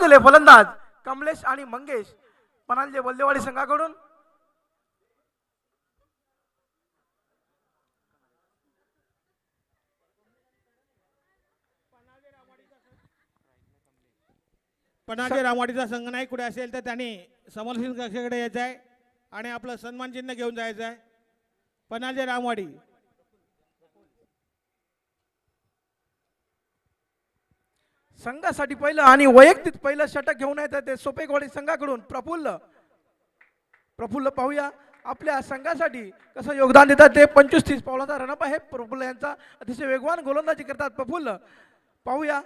फलंदाज कमलेश आणि मंगेश पणालजे बलदेवाडी संघाकडून पणाजे रामवाडीचा संघ नाही कुठे असेल तर त्यांनी समरसिंग कक्षाकडे यायचं आहे आणि आपलं सन्मान चिन्ह घेऊन जायचं आहे पणाजे रामवाडी संघासाठी पहिलं आणि वैयक्तिक पहिलं षटक घेऊन आहे ते सोपे संघाकडून प्रफुल्ल प्रफुल्ल पाहूया आपल्या संघासाठी कसं योगदान देतात ते पंचवीस तीस पावलाचा रनअप आहे प्रफुल्ल यांचा अतिशय वेगवान गोलंदाजी करतात प्रफुल्ल पाहूया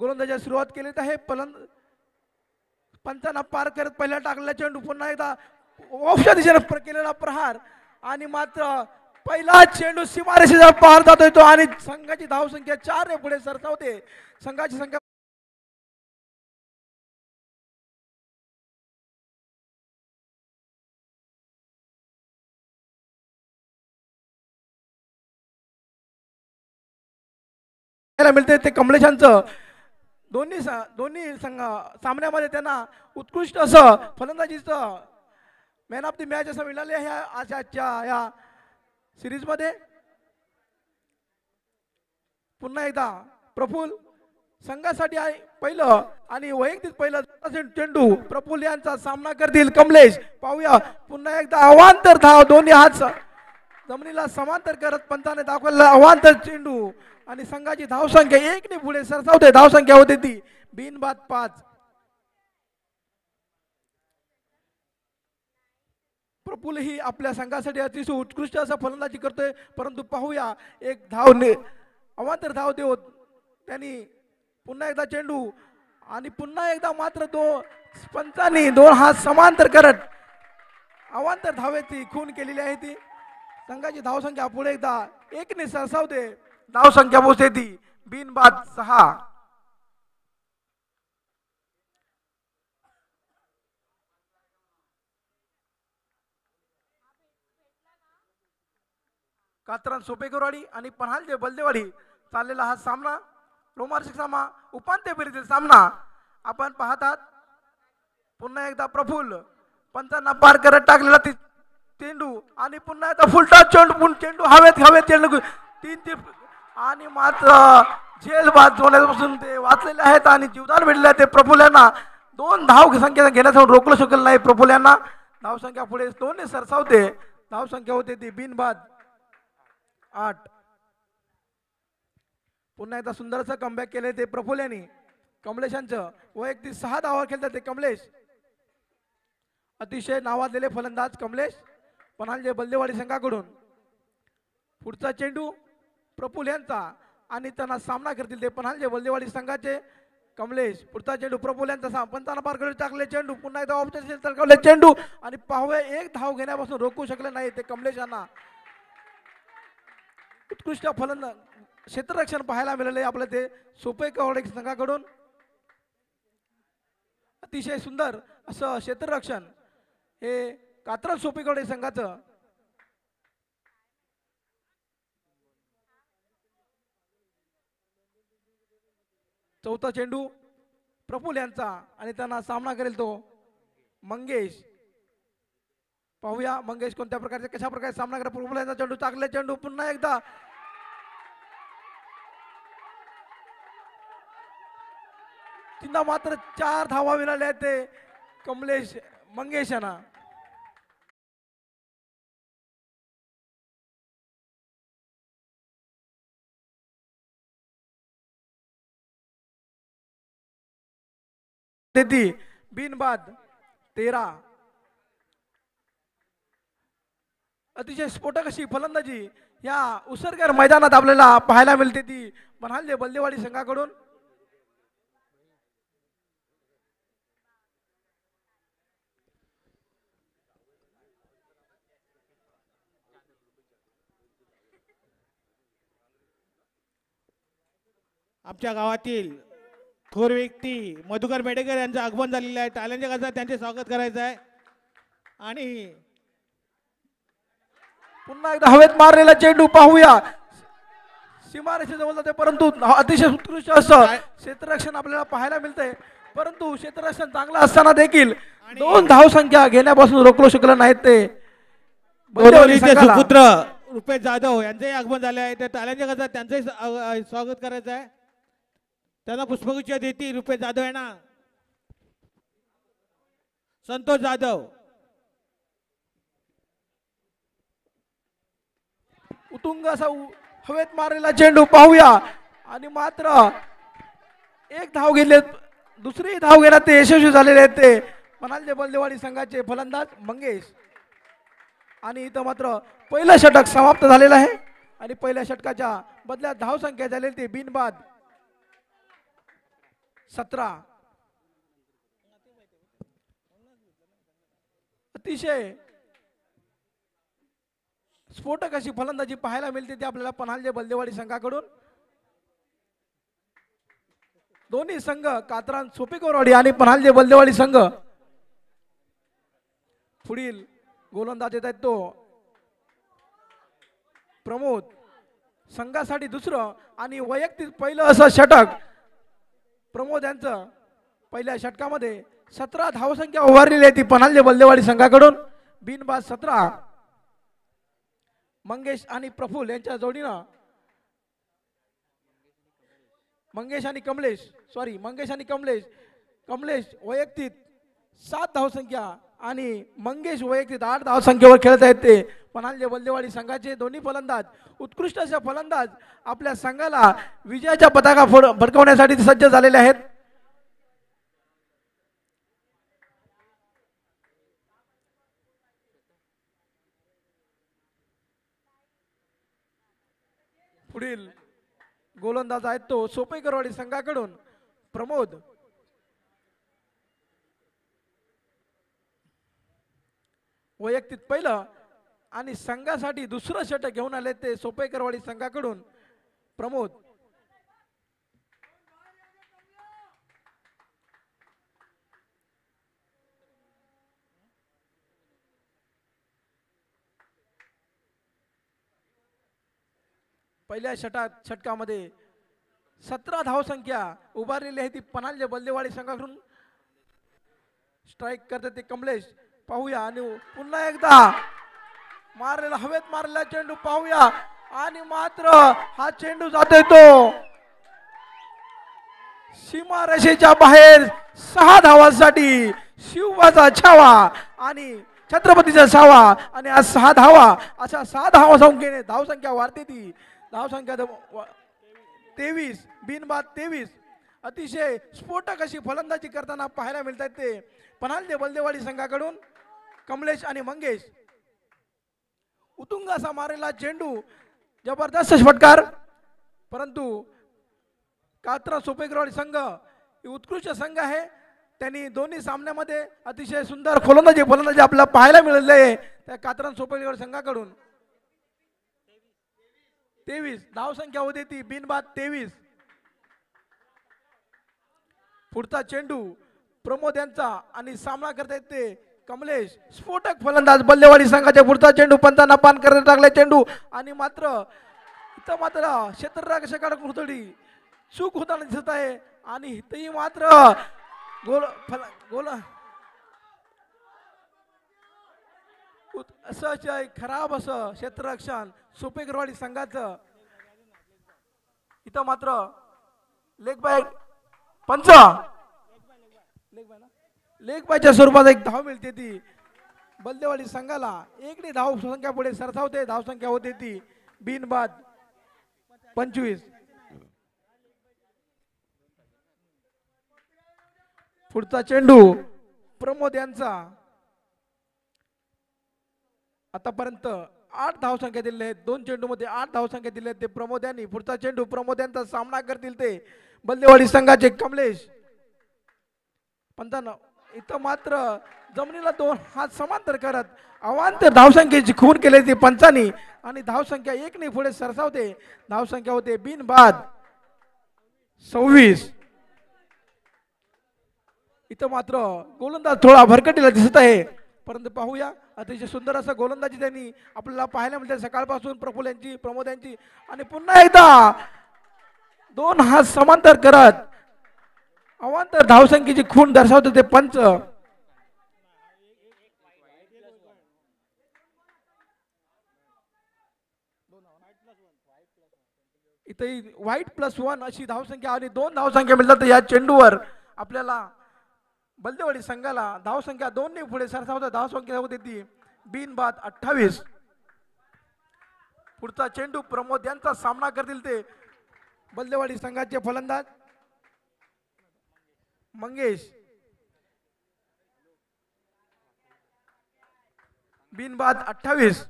गोलंदाजी सुरुवात केली आहे पलंद पंचांना पार करत पहिला टाकल्या चेंडू पुन्हा एकदा ऑफच्या दिशेनं केलेला प्रहार आणि मात्र पहिला चेंडू सीमारेषेचा पार जातो येतो आणि संघाची धावसंख्या चार रे पुढे सरसावते संघाची संख्या मिळते ते कमलेशांचं दोन्ही दोन्ही संघ सामन्यामध्ये त्यांना उत्कृष्ट असं फलंदाजीचं मॅन ऑफ द मॅच असं मिळाले ह्या आजच्या या मध्ये पुन्हा एकदा प्रफुल संघासाठी आहे पहिलं आणि वैयक्तिक पहिलं चेंडू प्रफुल यांचा सामना करतील कमलेश पाहूया पुन्हा एकदा अवांतर धाव दोन्ही हात जमिनीला समांतर करत पंचाने दाखवलेला अवांतर चेंडू आणि संघाची धावसंख्या ने पुढे सरसावते धावसंख्या होते ती बिनबाद पाच प्रफुल ही आपल्या संघासाठी अतिशय उत्कृष्ट असा फलंदाजी करतोय परंतु पाहूया एक धाव ने अवांतर धाव देव त्यांनी पुन्हा एकदा चेंडू आणि पुन्हा एकदा मात्र तो पंचांनी दोन हात समांतर करत अवांतर धावेची खून केलेली आहे ती संघाची धावसंख्या पुढे एकदा एकने सरसावते धावसंख्या पोचते ती बिनबाद सहा कात्रान सोपेकरवाडी आणि पन्हाल बलदेवाडी चाललेला हा सामना रोमार्शिक सामना उपांत्य फेरीतील सामना आपण पाहतात पुन्हा एकदा प्रफुल पंचांना पार करत टाकलेला ती चेंडू आणि पुन्हा एकदा फुलटा चेंडू चेंडू हवेत हवेत चेंडू तीन ती आणि मात्र जेल बाद ते वाचलेले आहेत आणि जीवदान मिळले ते प्रफुल यांना दोन धाव संख्या घेण्यासाठी रोखलं शकलं नाही प्रफुल यांना धावसंख्या पुढे दोन्ही सरसावते धावसंख्या होते ती बिनबाद आठ पुन्हा एकदा सुंदरचं कमबॅक केले ते प्रफुल यांनी व वैयक्तिक सहा धावा खेळतात ते कमलेश अतिशय नावाजलेले फलंदाज कमलेश पणालजे बल्लेवाडी संघाकडून पुढचा चेंडू प्रफुल यांचा आणि त्यांना सामना करतील ते पन्हालजे बल्लेवाडी संघाचे कमलेश पुढचा चेंडू प्रफुल यांचा सामना पार करून टाकले चेंडू पुन्हा एकदा ऑप्शन चेंडू आणि पाहवे एक धाव घेण्यापासून रोखू शकले नाही ते कमलेश यांना उत्कृष्ट फलन क्षेत्ररक्षण पाहायला मिळाले आपलं ते सोपे कवडे संघाकडून अतिशय सुंदर असं क्षेत्ररक्षण हे सोपे कवडे संघाचं चौथा चेंडू प्रफुल यांचा आणि त्यांना सामना करेल तो मंगेश पाहूया मंगेश कोणत्या प्रकारचे कशा प्रकारे सामना करा प्रभूला चेंडू टाकले चेंडू पुन्हा एकदा तिंदा मात्र चार धावा विनाले ते कमलेश मंगेश यांना बिनबाद तेरा अतिशय स्फोटक अशी फलंदाजी या उसरगर मैदानात आपल्याला पाहायला मिळते ती पण बल्लेवाडी संघाकडून आमच्या गावातील थोर व्यक्ती मधुकर मेडेकर यांचं आगमन झालेलं आहे टाल्यांच्या त्यांचे स्वागत करायचं आहे आणि पुन्हा एकदा हवेत मारलेला चेंडू पाहूया सीमारेषे जवळ जाते परंतु अतिशय उत्कृष्ट असं क्षेत्ररक्षण आपल्याला पाहायला मिळतंय परंतु क्षेत्ररक्षण चांगलं असताना देखील दोन धाव संख्या घेण्यापासून रोखलो शकलं नाहीत ते सुपुत्र रुपेश जाधव यांचंही आगमन झाले आहे त्या टाल्यांच्या कसं त्यांचंही स्वागत करायचं आहे त्यांना पुष्पगुच्छ देतील रुपेश जाधव यांना संतोष जाधव उतुंग असा हवेत मारलेला चेंडू पाहूया आणि मात्र एक धाव घेतले दुसरी धाव घेण्यात ते यशस्वी झालेले आहेत ते म्हणाले बलदेवाडी संघाचे फलंदाज मंगेश आणि इथं मात्र पहिलं षटक समाप्त झालेलं आहे आणि पहिल्या षटकाच्या बदल्यात धाव संख्या झालेली ती बिनबाद सतरा अतिशय स्फोटक अशी फलंदाजी पाहायला मिळते ती आपल्याला पन्हालजे बलदेवाडी संघाकडून दोन्ही संघ कात्रान सोपी कोरवाडी आणि पन्हालजे बलदेवाडी संघ पुढील गोलंदाज येत आहेत तो प्रमोद संघासाठी दुसरं आणि वैयक्तिक पहिलं असं षटक प्रमोद यांचं पहिल्या षटकामध्ये सतरा धावसंख्या उभारलेली आहे ती पन्हालजे बलदेवाडी संघाकडून बिनबाद सतरा मंगेश आणि प्रफुल यांच्या जोडीनं मंगेश आणि कमलेश सॉरी मंगेश आणि कमलेश कमलेश वैयक्तिक सात धावसंख्या आणि मंगेश वैयक्तिक आठ धावसंख्येवर खेळत आहेत ते पणाले बल्लेवाडी संघाचे दोन्ही फलंदाज उत्कृष्ट असे फलंदाज आपल्या संघाला विजयाच्या पताका फड भडकवण्यासाठी सज्ज झालेले आहेत पुढील गोलंदाज आहेत तो सोपेकरवाडी संघाकडून प्रमोद वैयक्तिक पहिलं आणि संघासाठी दुसरं षटक घेऊन आले ते सोपेकरवाडी संघाकडून प्रमोद पहिल्या षटात षटकामध्ये सतरा धावसंख्या उभारलेली आहे ती पनालजे बलदेवाडी संघाकडून स्ट्राईक करते ते कमलेश पाहूया आणि पुन्हा एकदा मारलेला हवेत मारलेला चेंडू पाहूया आणि मात्र हा चेंडू जातोय तो सीमारेषेच्या बाहेर सहा धावांसाठी शिवाचा छावा आणि छत्रपतीचा छावा आणि आज सहा धावा अशा सहा धावा संख्येने धावसंख्या वाढते ती धावसंख्या तेवीस बिनबाद तेवीस अतिशय स्फोटक अशी फलंदाजी करताना पाहायला आहेत ते दे बलदेवाडी संघाकडून कमलेश आणि मंगेश उतुंगा मारेला चेंडू जबरदस्त षटकार परंतु कात्रा सोपेग्रवाडी संघ उत्कृष्ट संघ आहे त्यांनी दोन्ही सामन्यामध्ये अतिशय सुंदर फलंदाजी फलंदाजी आपल्याला पाहायला मिळाली आहे त्या कात्रा सोपेग्रवाडी संघाकडून तेवीस धावसंख्या होते ती बिनबाद तेवीस पुढचा चेंडू प्रमोद यांचा आणि सामना करता येते कमलेश स्फोटक फलंदाज बल्लेवाडी संघाच्या पुढचा चेंडू पंचांना पान करत टाकला चेंडू आणि मात्र इथं मात्र क्षेत्ररक्षकाकडे हुतडी चूक होताना दिसत आहे आणि इथंही मात्र गोल फल गोल एक खराब असं क्षेत्ररक्षण सुपेकरवाडी संघाचं इथं मात्र लेख बाय पंच लेख बायच्या स्वरूपात एक धाव मिळते ती बलदेवाडी संघाला एकने धाव संख्या पुढे सरसावते धावसंख्या होते ती बिनबाद पंचवीस पुढचा चेंडू प्रमोद यांचा आतापर्यंत आठ धावसंख्या दिल्या आहेत दोन चेंडूमध्ये आठ धावसंख्या दिल्या आहेत ते प्रमोद यांनी पुढचा चेंडू प्रमोद यांचा सामना करतील ते बल्लेवाडी संघाचे कमलेश पंचाण्णव इथं मात्र जमिनीला दोन हात समांतर करत अवांतर धावसंख्येची खून केली ती पंचानी आणि धावसंख्या एक ने पुढे सरसावते धावसंख्या होते बिनबाद सव्वीस इथं मात्र गोलंदाज थोडा भरकटीला दिसत आहे परंतु पाहूया अतिशय सुंदर असं गोलंदाजी त्यांनी आपल्याला पाहायला मिळते सकाळपासून प्रफुल यांची प्रमोद यांची आणि पुन्हा एकदा दोन हात समांतर करत अवांतर धावसंख्येची खूण दर्शवते ते पंच इथे वाईट प्लस वन अशी धावसंख्या आणि दोन धावसंख्या मिळतात या चेंडूवर आपल्याला बलदेवाडी संघाला धावसंख्या दोन ने पुढे सरसावता धावसंख्या होते ती बिनबाद अठ्ठावीस पुढचा चेंडू प्रमोद यांचा सामना करतील ते बलदेवाडी संघाचे फलंदाज मंगेश बिनबाद अठ्ठावीस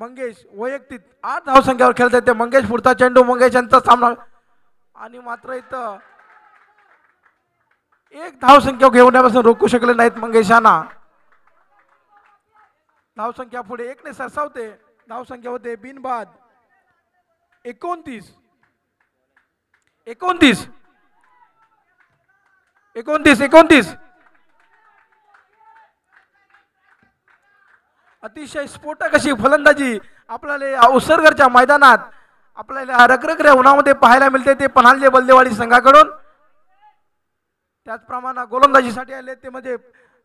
मंगेश वैयक्तिक आठ धावसंख्यावर खेळत ते मंगेश पुढचा चेंडू मंगेश यांचा सामना आणि मात्र इथं एक धावसंख्या यापासून रोखू शकले नाहीत मंगेशांना धावसंख्या पुढे एकने ने सरसावते धावसंख्या होते बिनबाद एकोणतीस एकोणतीस एकोणतीस एकोणतीस अतिशय स्फोटक अशी फलंदाजी आपल्याला उसरगरच्या मैदानात आपल्याला रखरखऱ्या उन्हामध्ये पाहायला मिळते ते पन्हाळजे बलदेवाडी संघाकडून त्याचप्रमाणे गोलंदाजीसाठी आले ते म्हणजे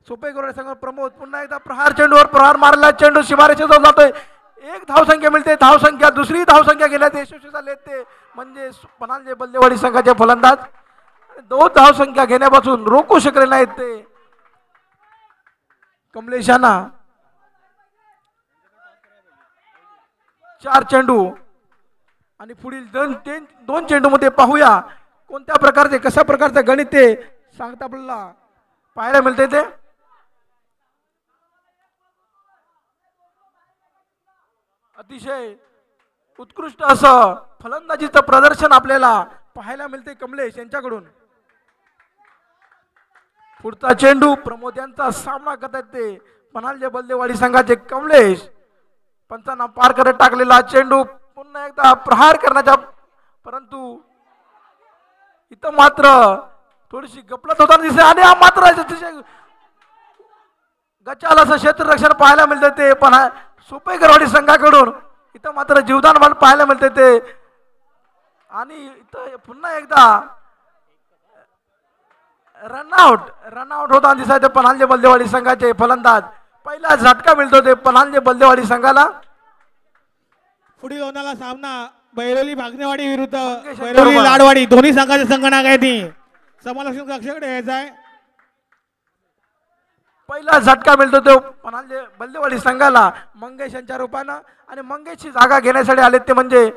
सोपे गोरे संघ प्रमोद पुन्हा एकदा प्रहार चेंडूवर प्रहार मारला चेंडू शिमारेचा जातोय एक धावसंख्या मिळते धावसंख्या दुसरी धावसंख्या गेल्या ते यशस्वी झाले ते म्हणजे पणांजे बल्लेवाडी संघाचे फलंदाज दोन धावसंख्या घेण्यापासून रोखू शकले नाहीत ते कमलेशांना चार चेंडू आणि पुढील दोन दोन चेंडूमध्ये पाहूया कोणत्या प्रकारचे कशा प्रकारचे गणित सांगता आपल्याला पाहायला मिळते ते अतिशय उत्कृष्ट असं फलंदाजीचं प्रदर्शन आपल्याला पाहायला मिळते कमलेश यांच्याकडून पुढचा चेंडू प्रमोद यांचा सामना करतात ते म्हणाल बलदेवाडी संघाचे कमलेश पंचांना पार करत टाकलेला चेंडू पुन्हा एकदा प्रहार करण्याचा परंतु इथं मात्र थोडीशी गपलत होताना दिसते आणि मात्र तिच्या गचाल असं क्षेत्ररक्षण पाहायला मिळते ते पण हा गरवाडी संघाकडून इथं मात्र जीवदान मान पाहायला मिळते ते आणि इथं पुन्हा एकदा रनआउट रनआउट होताना दिसायचं पन्हानजे बलदेवाडी संघाचे फलंदाज पहिला झटका मिळतो ते पन्हालजे बलदेवाडी संघाला पुढील होणारा सामना बैरोली भागनेवाडी विरुद्ध लाडवाडी दोन्ही संघाचे संगणक आहे ती समालोचन कक्षाकडे यायचं आहे पहिला झटका मिळतो तो म्हणाले बल्लेवाडी संघाला मंगेश यांच्या रूपानं आणि मंगेशची जागा घेण्यासाठी आले ते म्हणजे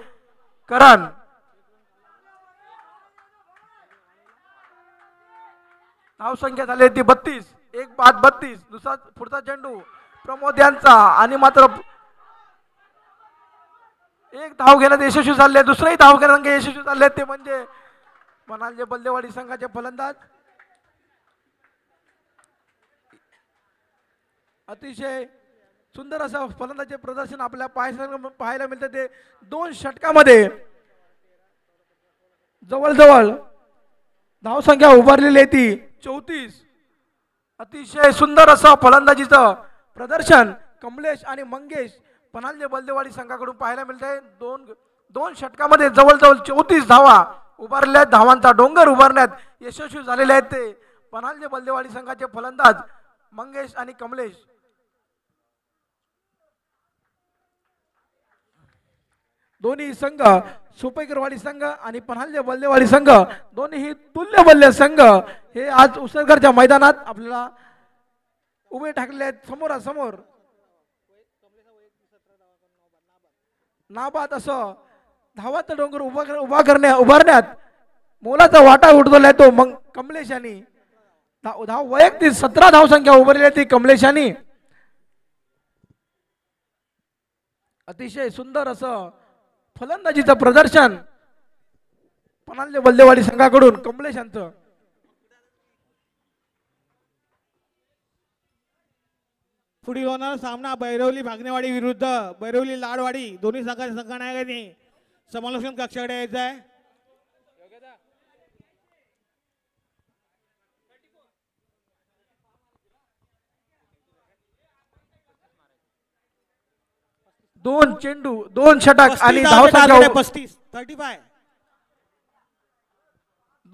करण धावसंख्या झाली ती बत्तीस एक बाद बत्तीस दुसरा पुढचा चेंडू प्रमोद यांचा आणि मात्र एक धाव घेण्यात यशस्वी झाले दुसरेही धाव घेण्यात यशस्वी झाले ते म्हणजे पनालजे बल्लेवाडी संघाचे फलंदाज अतिशय सुंदर असं फलंदाजे प्रदर्शन आपल्या पाहायला पाहायला मिळतं ते दोन षटकामध्ये जवळजवळ धावसंख्या उभारलेली आहे ती चौतीस अतिशय सुंदर असं फलंदाजीचं प्रदर्शन कमलेश आणि मंगेश पनालजे बलदेवाडी संघाकडून पाहायला मिळत आहे दोन दोन षटकामध्ये जवळजवळ चौतीस धावा उभारल्यात धावांचा डोंगर उभारण्यात यशस्वी झालेले आहेत ते पन्हालजे बलदेवाडी संघाचे फलंदाज मंगेश आणि कमलेश दोन्ही संघ सुपेकरवाडी संघ आणि पन्हालजे बलदेवाडी संघ दोन्ही तुल्य बल्ले संघ हे आज उसरगडच्या मैदानात आपल्याला उभे ठाकले आहेत समोरासमोर नाबाद असं धावाचा डोंगर उभा उभा करण्या उभारण्यात मोलाचा वाटा उठवला तो मग कमलेशानी धाव धाव वैयक्तिक सतरा धावसंख्या उभारली ती कमलेशानी अतिशय सुंदर असं फलंदाजीचं प्रदर्शन पणाले बल्लेवाडी संघाकडून कमलेशांचं पुढे होणार सामना बैरवली भागनेवाडी विरुद्ध बैरवली लाडवाडी दोन्ही संघाच्या नाही समालोचन कक्षाकडे यायचं आहे दोन चेंडू दोन षटक आणि पस्तीस थर्टी फाय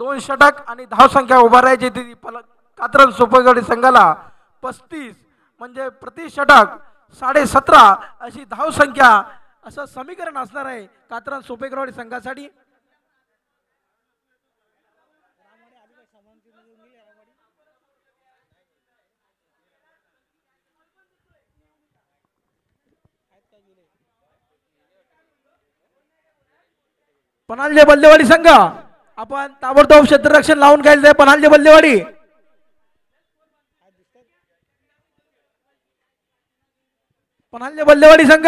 दोन षटक आणि धाव संख्या राहायची ती कात्रज सोपगड संघाला पस्तीस म्हणजे प्रति षटक साडे सतरा अशी धाव संख्या असं समीकरण असणार आहे कात्रा सोपेकरवाडी संघासाठी पनालजे बल्लेवाडी संघ आपण ताबडतोब क्षेत्ररक्षण लावून घ्यायचं पनालजे बल्लेवाडी पनालजे बल्लेवाडी संघ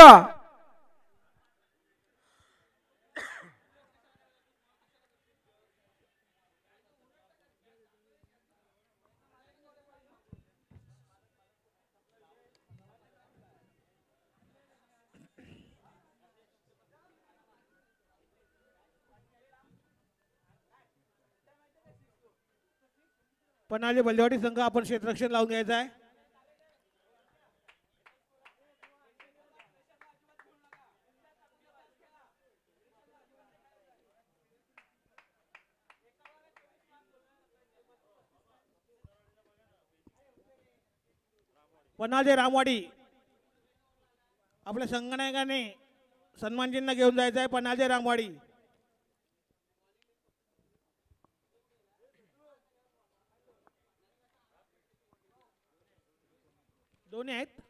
पन्हाळी बल्लेवाडी संघ आपण क्षेत्ररक्षण लावून घ्यायचं आहे पनाजे रामवाडी आपल्या संगणकाने सन्मानजींना घेऊन जायचं आहे पनाजे रामवाडी आहेत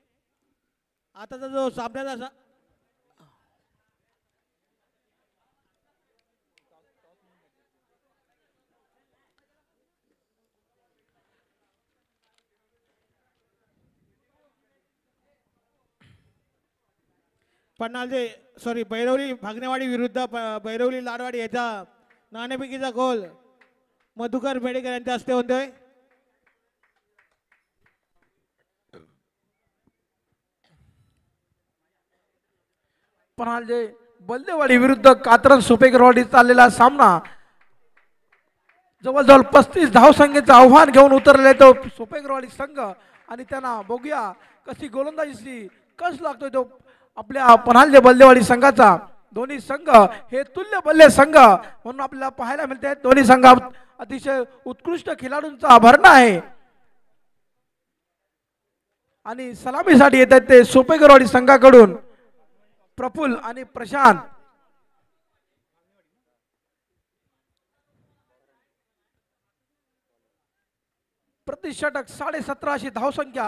आताचा जो सामन्याचा पन्नालजे सॉरी बैरवली भागनेवाडी विरुद्ध बैरवली लाडवाडी याचा नाणेपिकीचा गोल मधुकर बेडेकर यांच्या हस्ते होतोय पन्हालजे बल्लेवाडी विरुद्ध कात्रज सुपेकरवाडी चाललेला सामना जवळजवळ पस्तीस धावसंख्येचं आव्हान घेऊन उतरले तो सुपेकरवाडी संघ आणि त्यांना बघूया कशी गोलंदाजी कस लागतोय तो आपल्या पन्हालजे बल्लेवाडी संघाचा दोन्ही संघ हे तुल्य बल्ले संघ म्हणून आपल्याला पाहायला मिळते दोन्ही संघात अतिशय उत्कृष्ट खेळाडूंचा भरणा आहे आणि सलामीसाठी येत आहेत ते सोपेगरवाडी संघाकडून प्रफुल आणि प्रशांत प्रतिषटक साडे सतराशे धावसंख्या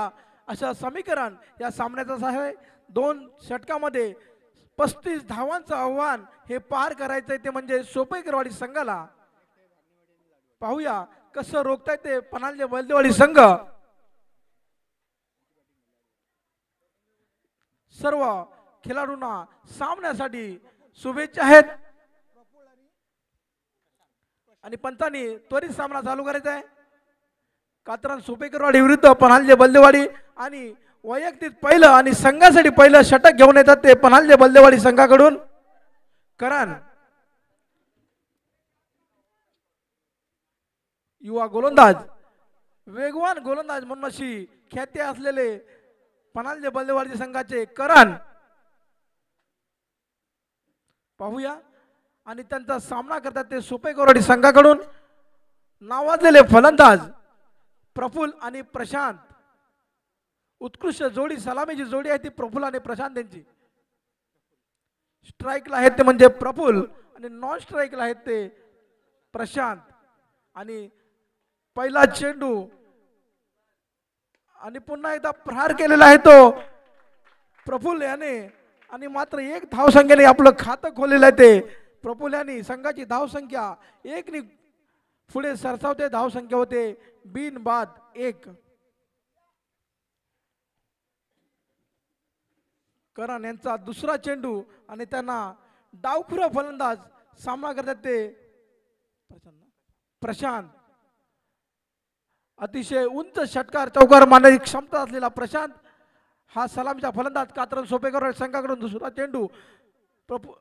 असं समीकरण या सामन्याचा आहे दोन षटकामध्ये पस्तीस धावांचं आव्हान हे पार करायचंय ते म्हणजे सोपेकरवाडी संघाला पाहूया कसं रोखताय ते पणाले बलदेवाडी संघ सर्व खेळाडूंना सामन्यासाठी शुभेच्छा आहेत आणि पंचांनी त्वरित सामना चालू करायचा आहे कातरान सुपेकरवाडी विरुद्ध पन्हालजे बल्देवाडी आणि वैयक्तिक पहिलं आणि संघासाठी पहिलं षटक घेऊन येतात ते पन्हालजे बल्देवाडी संघाकडून करण युवा गोलंदाज वेगवान गोलंदाज म्हणून अशी ख्याती असलेले पणालजे बल्लेवाडी संघाचे करण पाहूया आणि त्यांचा सामना करतात ते सोपे कोराडी संघाकडून नावाजलेले फलंदाज प्रफुल आणि प्रशांत उत्कृष्ट जोडी सलामीची जोडी आहे ती प्रफुल आणि प्रशांत यांची स्ट्राईकला आहेत ते म्हणजे प्रफुल आणि नॉन स्ट्राईकला आहेत ते प्रशांत आणि पहिला चेंडू आणि पुन्हा एकदा प्रहार केलेला आहे तो प्रफुल्ल याने आणि मात्र एक धावसंख्येने आपलं खातं खोललेलं आहे ते प्रफुल्याने संघाची धावसंख्या एकने पुढे सरसावते धावसंख्या होते बिन बाद एक करण यांचा दुसरा चेंडू आणि त्यांना डावखुरा फलंदाज सामना करतात ते प्रशांत अतिशय उंच षटकार चौकार मारण्याची क्षमता असलेला प्रशांत हा सलामीचा फलंदाज सोपे सोपेकर संघाकडून दुसरा चेंडू प्रपू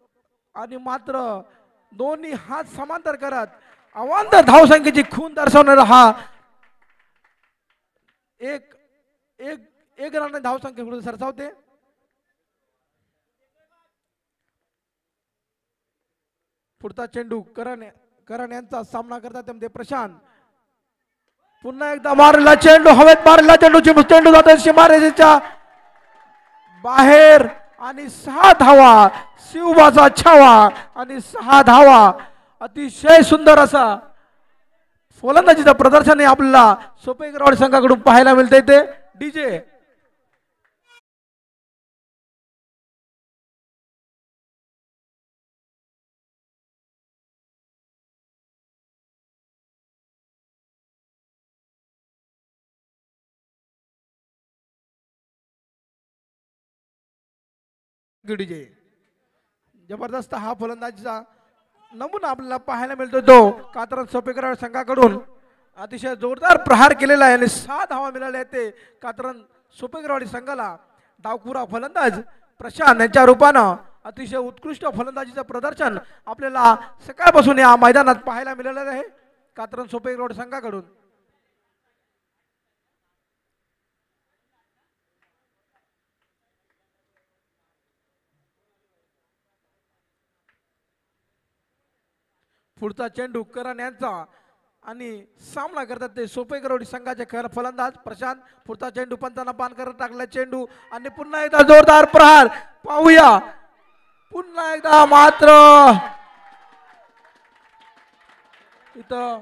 आणि मात्र दोन्ही हात समांतर करत अवांतर धावसंख्येची खून दर्शवणारा हा एक एक एक रन धावसंख्येकडून सरसावते पुढचा चेंडू करण करण यांचा सामना करतात त्यामध्ये प्रशांत पुन्हा एकदा मारला चेंडू हवेत मारला चेंडू चेंडू जातो बाहेर आणि सहा धावा शिवबाचा छावा आणि सहा धावा अतिशय सुंदर असा फलंदाजीचं प्रदर्शन आपल्याला सोपे संघाकडून पाहायला मिळते ते डीजे गिडीजे जबरदस्त हा फलंदाजीचा नमुना आपल्याला पाहायला मिळतो तो कातरन सोपेकर संघाकडून अतिशय जोरदार प्रहार केलेला आहे आणि सहा धावा मिळाल्या आहेत ते कातरन सोपेकरवाडी संघाला डावखुरा फलंदाज प्रशांत यांच्या रूपानं अतिशय उत्कृष्ट फलंदाजीचं प्रदर्शन आपल्याला सकाळपासून या मैदानात पाहायला मिळालेलं आहे कातरन सोपेकरवाडी संघाकडून पुढचा चेंडू करण यांचा आणि सामना करतात ते सोपे करोडी संघाचे खेळ फलंदाज प्रशांत पुढचा चेंडू पंचांना पान करत टाकला चेंडू आणि पुन्हा एकदा जोरदार प्रहार पाहूया पुन्हा एकदा मात्र इथं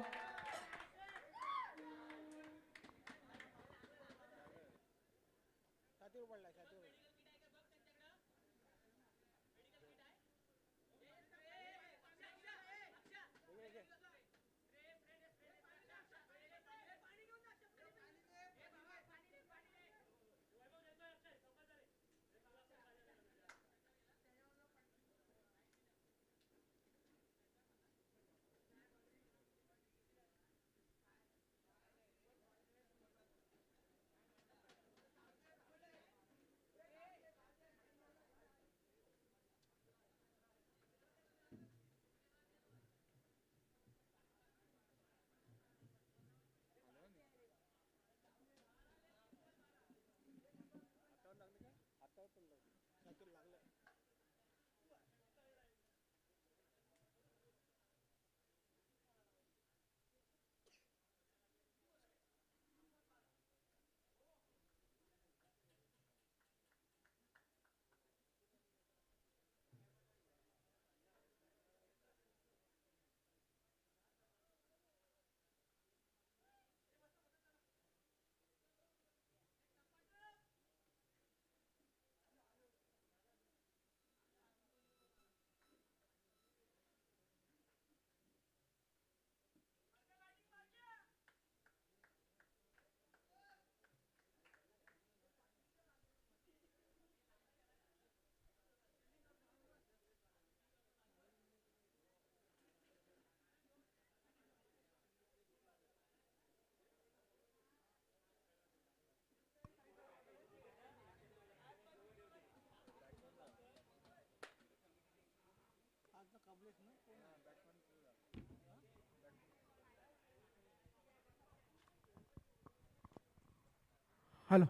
हॅलो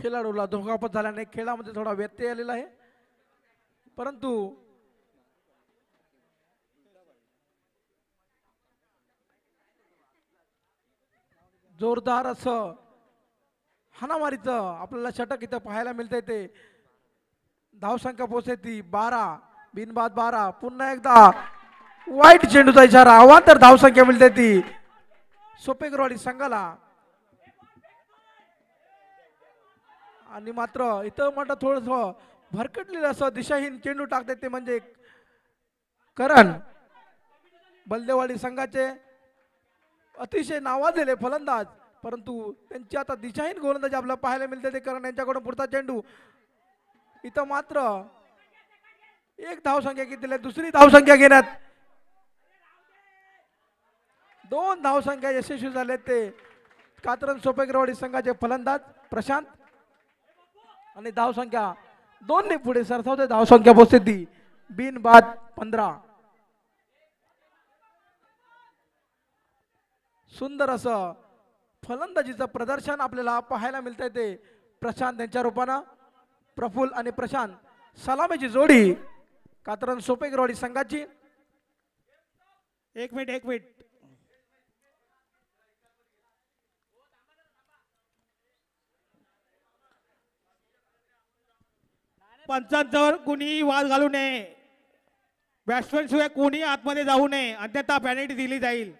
खेळाडूला धोकापत झाल्याने खेळामध्ये थोडा व्यत्यय आलेला आहे परंतु जोरदार अस हाणामारीचं आपल्याला षटक इथं पाहायला मिळतंय ते धावसंख्या पोचते ती बारा बिनबाद बारा पुन्हा एकदा वाईट चेंडूचा इशारा आव्हान तर धावसंख्या मिळते ती सोपेकरवाडी संघाला आणि मात्र इथं म्हणत थोडस भरकटलेलं असं दिशाहीन चेंडू टाकते ते म्हणजे करण बलदेवाडी संघाचे अतिशय नावाजलेले फलंदाज परंतु त्यांची आता दिशाहीन गोलंदाजी आपल्याला पाहायला मिळते ते करण यांच्याकडून पुढचा चेंडू इथं मात्र एक धावसंख्या घेतलेली दुसरी धावसंख्या घेण्यात दोन धावसंख्या यशस्वी झाले ते कातरन सोपेकरवाडी संघाचे फलंदाज प्रशांत आणि धावसंख्या ने पुढे सरसावते धावसंख्या पोचते ती बिन बाद पंधरा सुंदर असं फलंदाजीच प्रदर्शन आपल्याला पाहायला मिळत आहे ते प्रशांत यांच्या रूपानं प्रफुल आणि प्रशांत सलामीची जोडी कातरन सोपेकरवाडी संघाची एक मिनिट एक मिनिट पंचांजवळ कुणीही वाद घालू नये शिवाय कोणी आतमध्ये जाऊ नये अन्यथा पॅनल्टी दिली जाईल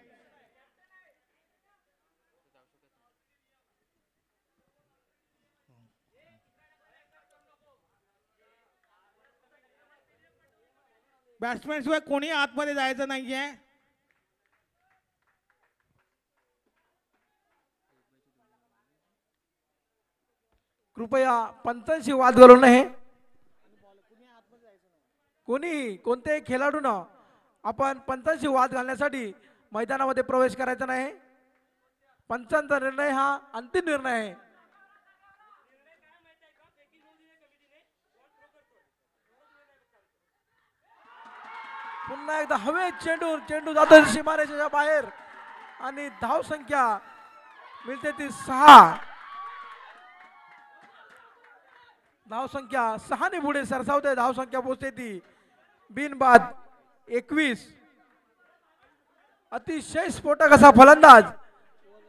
शिवाय कोणी आतमध्ये जायचं नाहीये कृपया पंचांशी वाद घालू नये कोणीही कोणत्याही खेळाडूनं आपण पंचांशी वाद घालण्यासाठी मैदानामध्ये प्रवेश करायचा नाही पंचांचा निर्णय हा अंतिम निर्णय आहे पुन्हा एकदा हवेत चेंडू चेंडू जातो सीमारेषेच्या बाहेर आणि धाव संख्या मिळते ती सहा धावसंख्या सहाने पुढे सरसावते धावसंख्या पोचते ती बिनबाद एकवीस अतिशय स्फोटक असा फलंदाज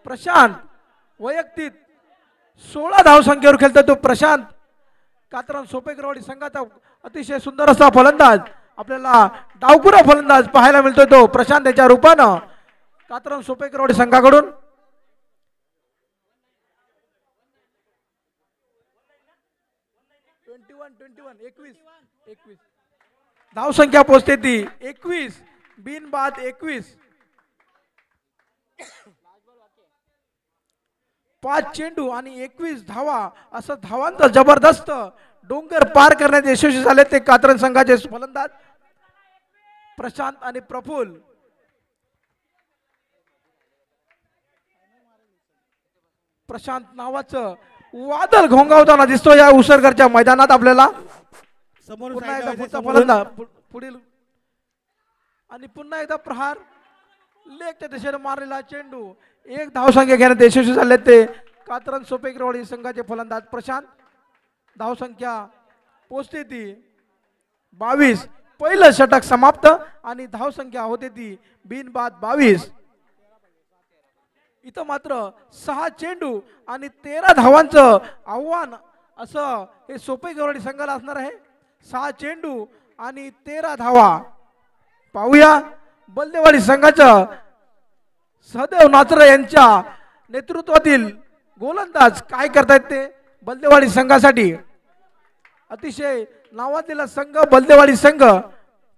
प्रशांत वैयक्तिक सोळा धाव संख्येवर खेळतो तो प्रशांत कातराम सोपेकरवाडी संघाचा अतिशय सुंदर असा फलंदाज आपल्याला डावपुरा फलंदाज पाहायला मिळतोय तो प्रशांत याच्या रूपानं कातरन सोपेकरवाडी संघाकडून ट्वेंटी वन ट्वेंटी वन एकवीस एकवीस संख्या पोचते ती एकवीस बिनबाद एकवीस पाच चेंडू आणि एकवीस धावा असं धावांत जबरदस्त डोंगर पार करण्यात यशस्वी झाले ते कातरन संघाचे फलंदाज प्रशांत आणि प्रफुल प्रशांत नावाचं वादळ घोंगावताना दिसतो या उसरगरच्या मैदानात आपल्याला समोर पुन्हा एकदा फलंदा पुढील आणि पुन्हा एकदा प्रहार त्या दिशेने मारलेला चेंडू एक धावसंख्या घेण्यात यशस्वी झाले ते कातरण सोपेकरवाडी संघाचे फलंदाज प्रशांत धावसंख्या पोचते ती बावीस पहिलं षटक समाप्त आणि धावसंख्या होते ती बिनबाद बावीस इथं मात्र सहा चेंडू आणि तेरा धावांचं आव्हान असं हे सोपे गवरडी संघाला असणार आहे सहा चेंडू आणि तेरा धावा पाहूया बलदेवाडी संघाचं सदैव नाचरे यांच्या नेतृत्वातील गोलंदाज काय करतायत ते बलदेवाडी संघासाठी अतिशय नावाजलेला संघ बलदेवाडी संघ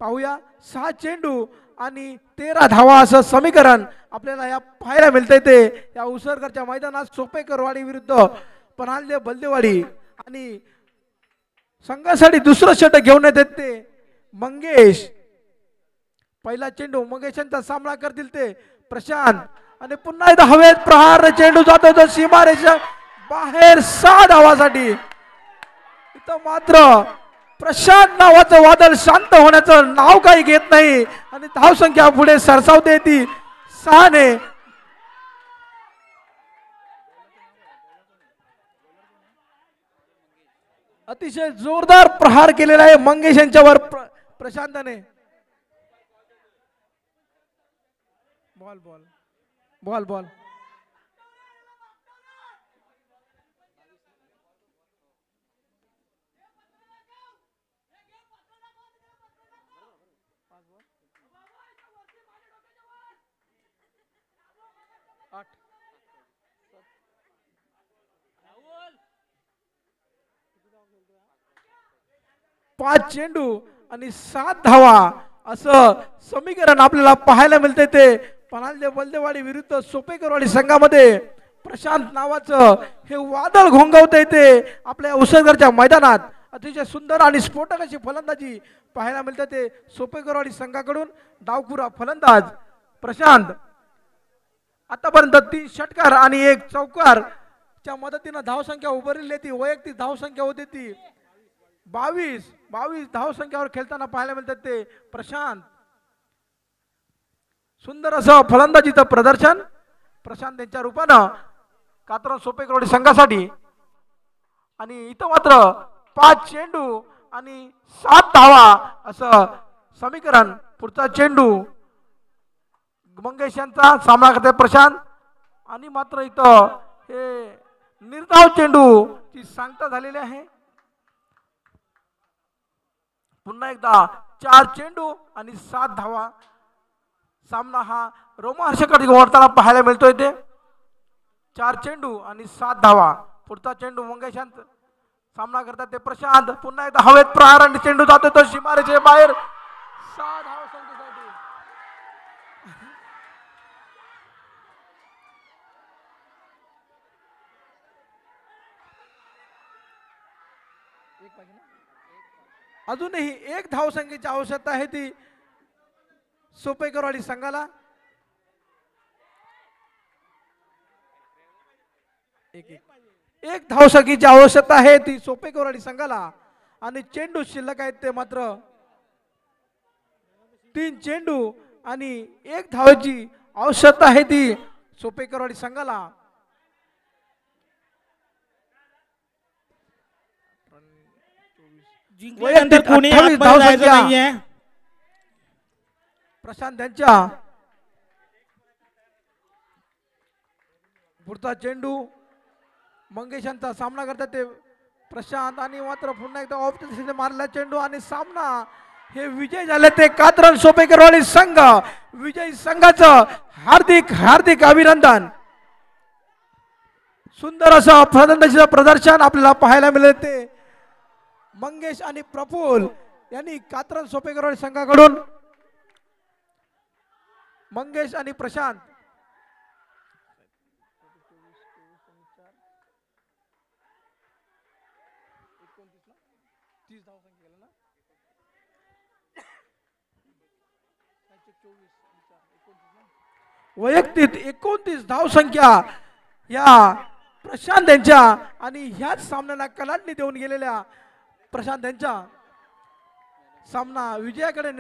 पाहूया सहा चेंडू आणि तेरा धावा असं समीकरण आपल्याला या पाहायला मिळतंय ते या उसरकरच्या मैदानात सोपेकरवाडी करवाडी विरुद्ध पणाले बलदेवाडी आणि संघासाठी दुसरं षटक घेऊन येत ते मंगेश पहिला चेंडू मंगेशांचा सामना करतील ते प्रशांत आणि पुन्हा एकदा हवेत प्रहार चेंडू जातो तो सीमारेषा बाहेर सहा धावासाठी इथं मात्र प्रशांत नावाचं वादळ शांत होण्याचं नाव काही घेत नाही आणि संख्या पुढे सरसावते ती सहाने अतिशय जोरदार प्रहार केलेला आहे मंगेश यांच्यावर प्रशांताने बॉल बॉल बॉल बॉल पाच चेंडू आणि सात धावा असं समीकरण आपल्याला पाहायला मिळते ते पणालदेव बलदेवाडी विरुद्ध सोपेकरवाडी संघामध्ये प्रशांत नावाचं हे वादळ घोंगवत येते आपल्या उसरगरच्या मैदानात अतिशय सुंदर आणि स्फोटक अशी फलंदाजी पाहायला मिळते ते सोपेकरवाडी संघाकडून डावखुरा फलंदाज प्रशांत आतापर्यंत तीन षटकार आणि एक चौकार च्या मदतीनं धावसंख्या उभारलेली होती वैयक्तिक धावसंख्या होती ती बावीस बावीस धाव संख्यावर खेळताना पाहायला मिळतात ते प्रशांत सुंदर असं फलंदाजीचं प्रदर्शन प्रशांत यांच्या रूपानं कातर सोपे करोडी संघासाठी आणि इथं मात्र पाच चेंडू आणि सात धावा असं समीकरण पुढचा चेंडू मंगेश यांचा सामना करते प्रशांत आणि मात्र इथं हे निर्धाव चेंडू ची सांगता झालेली आहे पुन्हा एकदा चार चेंडू आणि सात धावा सामना हा रोमहर्षकडे वरताना पाहायला मिळतोय ते चार चेंडू आणि सात धावा पुढचा चेंडू मंगेशांत सामना करतात ते प्रशांत पुन्हा एकदा हवेत प्रहार आणि चेंडू जातो तो शिमारेचे बाहेर सात धावा अजूनही एक धावसंख्येची आवश्यकता आहे ती सोपेकरवाडी संघाला एक एक, एक आवश्यकता आहे ती सोपेकरवाडी संघाला आणि चेंडू शिल्लक आहेत ते मात्र तीन चेंडू आणि एक धावची आवश्यकता आहे ती सोपेकरवाडी संघाला प्रशांत त्यांच्या पुढचा चेंडू मंगेशांचा सामना करतात ते प्रशांत आणि मात्र पुन्हा एकदा ऑफ मारला चेंडू आणि सामना हे विजय झाले ते सोपेकर सोपेकरवाडी संघ विजय संघाचं हार्दिक हार्दिक अभिनंदन सुंदर असं प्रदर्शन आपल्याला पाहायला मिळेल ते मंगेश आणि प्रफुल यांनी कात्रन सोपेकर संघाकडून मंगेश आणि प्रशांत वैयक्तिक एकोणतीस धाव संख्या या प्रशांत यांच्या आणि ह्याच सामन्याला कलाटणी देऊन गेलेल्या प्रशांत यांच्या सामना विजयाकडे